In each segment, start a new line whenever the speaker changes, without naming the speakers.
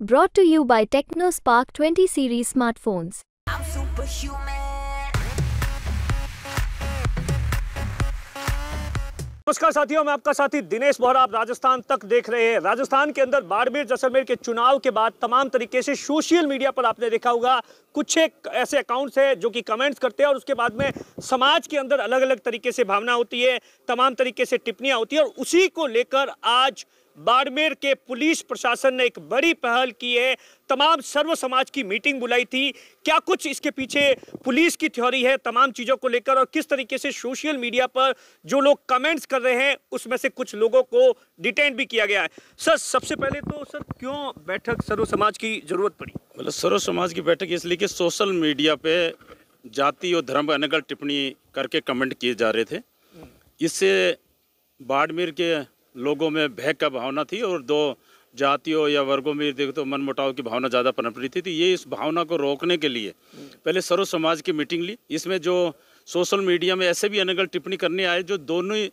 brought to you by TechnoSpark 20 series smartphones. नमस्कार साथियों मैं आपका साथी दिनेश बोहरा आप राजस्थान तक देख रहे हैं राजस्थान के अंदर बाड़मेर जैसलमेर के चुनाव के बाद तमाम तरीके से सोशल मीडिया पर आपने देखा होगा कुछ एक ऐसे अकाउंट्स हैं जो कि कमेंट्स करते हैं और उसके बाद में समाज के अंदर अलग अलग तरीके से भावना होती है तमाम तरीके से टिप्पणियाँ होती है और उसी को लेकर आज बाड़मेर के पुलिस प्रशासन ने एक बड़ी पहल की है तमाम सर्व समाज की मीटिंग बुलाई थी क्या कुछ इसके पीछे पुलिस की थ्योरी है तमाम चीज़ों को लेकर और किस तरीके से सोशल मीडिया पर जो लोग कमेंट्स कर रहे हैं उसमें से कुछ लोगों को डिटेन भी किया गया है सर सबसे पहले तो सर क्यों बैठक सर्व समाज की ज़रूरत पड़ी मतलब सर्व समाज की बैठक इसलिए कि सोशल मीडिया पे
जाति और धर्म अनगढ़ टिप्पणी करके कमेंट किए जा रहे थे इससे बाड़मेर के लोगों में भय का भावना थी और दो जातियों या वर्गों में देखो तो मनमुटाव की भावना ज़्यादा पनप रही थी तो ये इस भावना को रोकने के लिए पहले सर्व समाज की मीटिंग ली इसमें जो सोशल मीडिया में ऐसे भी अनगल टिप्पणी करने आए जो दोनों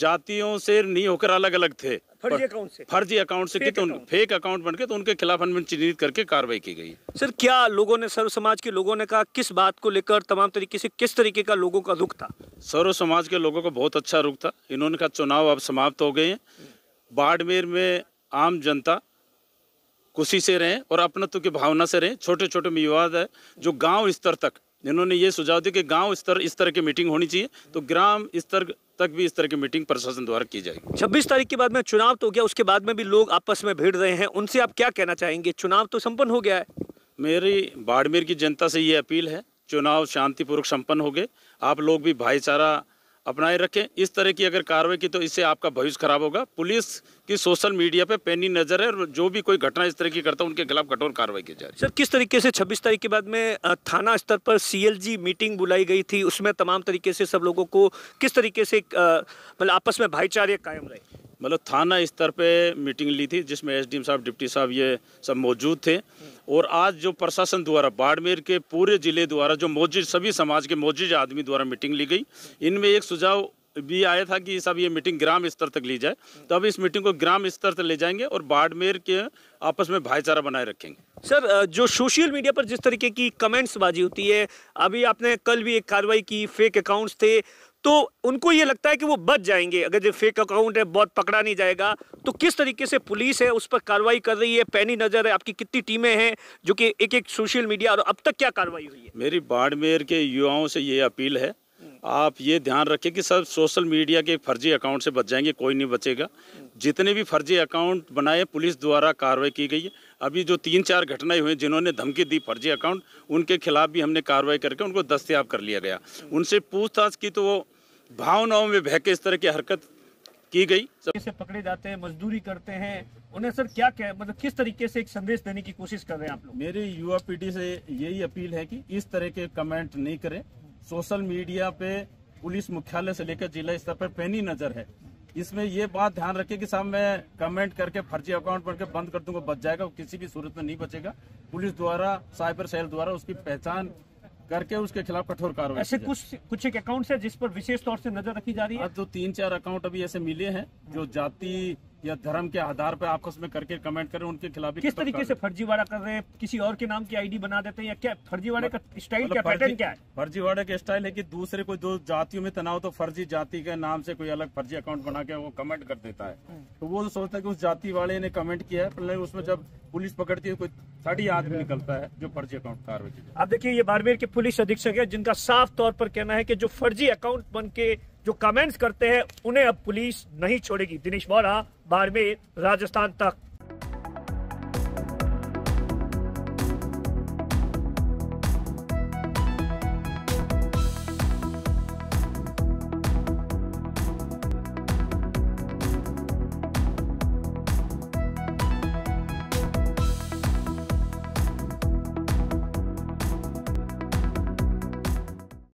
जातियों से नहीं होकर अलग अलग थे फर्जी
अकाउंट से फर्जी अकाउंट से फेक अकाउंट,
फेक अकाउंट बनके तो उनके खिलाफ अनुमति चिन्हित करके कार्रवाई की गई
सर क्या लोगों ने सर्व समाज के लोगों ने कहा किस बात को लेकर तमाम तरीके से किस तरीके का लोगों का रुख था सर्व समाज के लोगों का बहुत अच्छा रुख था इन्होंने कहा
चुनाव अब समाप्त हो गए हैं बाड़मेर में आम जनता खुशी से रहें और अपनत्व की भावना से रहें छोटे छोटे विवाद है जो गाँव स्तर तक इन्होंने ये सुझाव दिया कि गांव स्तर इस तरह की मीटिंग होनी चाहिए तो ग्राम स्तर तक भी इस तरह की मीटिंग प्रशासन द्वारा की जाएगी
छब्बीस तारीख के बाद में चुनाव तो हो गया उसके बाद में भी लोग आपस में भिड़ रहे हैं उनसे आप क्या कहना चाहेंगे चुनाव तो संपन्न हो गया है मेरी बाड़मेर की जनता से ये अपील है चुनाव
शांतिपूर्वक सम्पन्न हो गए आप लोग भी भाईचारा अपनाए रखें इस तरह की अगर कार्रवाई की तो इससे आपका भविष्य खराब होगा पुलिस की सोशल मीडिया पे पैनी नज़र है और जो भी कोई घटना इस तरह की करता है उनके खिलाफ कठोर कार्रवाई की जा रही है
सर किस तरीके से 26 तारीख के बाद में थाना स्तर पर सीएलजी मीटिंग बुलाई गई थी उसमें तमाम तरीके से सब लोगों को किस तरीके से मतलब आपस में भाईचारे कायम रहे मतलब थाना स्तर पे मीटिंग ली थी जिसमें एसडीएम साहब डिप्टी साहब ये
सब मौजूद थे और आज जो प्रशासन द्वारा बाड़मेर के पूरे ज़िले द्वारा जो मौजूद सभी समाज के मौजूद आदमी द्वारा मीटिंग ली गई इनमें एक सुझाव भी आया था कि सब ये मीटिंग ग्राम स्तर तक ली जाए तो अब इस मीटिंग को ग्राम स्तर तक ले जाएंगे और बाड़मेर के आपस में भाईचारा बनाए रखेंगे
सर जो सोशल मीडिया पर जिस तरीके की कमेंट्स बाजी होती है अभी आपने कल भी एक कार्रवाई की फेक अकाउंट्स थे तो उनको ये लगता है कि वो बच जाएंगे अगर जो फेक अकाउंट है बहुत पकड़ा नहीं जाएगा तो किस तरीके से पुलिस है उस पर कार्रवाई कर रही है पैनी नज़र है आपकी कितनी टीमें हैं जो कि एक एक सोशल मीडिया और अब तक क्या कार्रवाई हुई
है मेरी बाड़मेर के युवाओं से ये अपील है आप ये ध्यान रखें कि सब सोशल मीडिया के फर्जी अकाउंट से बच जाएंगे कोई नहीं बचेगा जितने भी फर्जी अकाउंट बनाए पुलिस द्वारा कार्रवाई की गई है अभी जो तीन चार घटनाएं हुई जिन्होंने धमकी दी फर्जी अकाउंट उनके खिलाफ भी हमने कार्रवाई करके उनको दस्तियाब कर लिया गया उनसे पूछताछ की तो वो भावनाओं में बह के इस तरह की हरकत की गई
से पकड़े जाते हैं मजदूरी करते हैं उन्हें सर क्या क्या मतलब किस तरीके से एक
संदेश देने की कोशिश कर रहे हैं आप लोग मेरी युवा पीढ़ी से यही अपील है कि इस तरह के कमेंट नहीं करें सोशल मीडिया पे पुलिस मुख्यालय से लेकर जिला स्तर पर पैनी नजर है इसमें ये बात ध्यान रखें कि साहब मैं कमेंट करके फर्जी अकाउंट बनकर बंद कर दूंगा बच जाएगा किसी भी सूरत में नहीं बचेगा पुलिस द्वारा साइबर सेल द्वारा उसकी पहचान करके उसके खिलाफ कठोर कार्रवाई ऐसे कुछ कुछ एक अकाउंट है जिस पर विशेष तौर से नजर रखी जा रही है तो तीन चार अकाउंट अभी ऐसे मिले हैं जो जाति या धर्म के आधार पर आपस में करके कमेंट करें उनके खिलाफ किस तरीके से
फर्जीवाड़ा कर रहे हैं किसी और के नाम की आईडी बना देते हैं या क्या फर्जीवाड़े का स्टाइल मतलब क्या पैटर्न क्या है
फर्जीवाड़े का स्टाइल है कि दूसरे कोई दो जातियों में तनाव तो फर्जी जाति के नाम से कोई अलग फर्जी अकाउंट बना के वो कमेंट कर देता है हम्म। तो वो तो सोचता है की उस जाति वाले ने कमेंट किया है उसमें जब पुलिस
पकड़ती है कोई साढ़ी आदमी निकलता है जो फर्जी अकाउंट कार्रवाई अब देखिए ये बारमेर के पुलिस अधीक्षक है जिनका साफ तौर पर कहना है की जो फर्जी अकाउंट बन के जो कमेंट्स करते हैं उन्हें अब पुलिस नहीं छोड़ेगी दिनेश वोरा बाड़मेर राजस्थान तक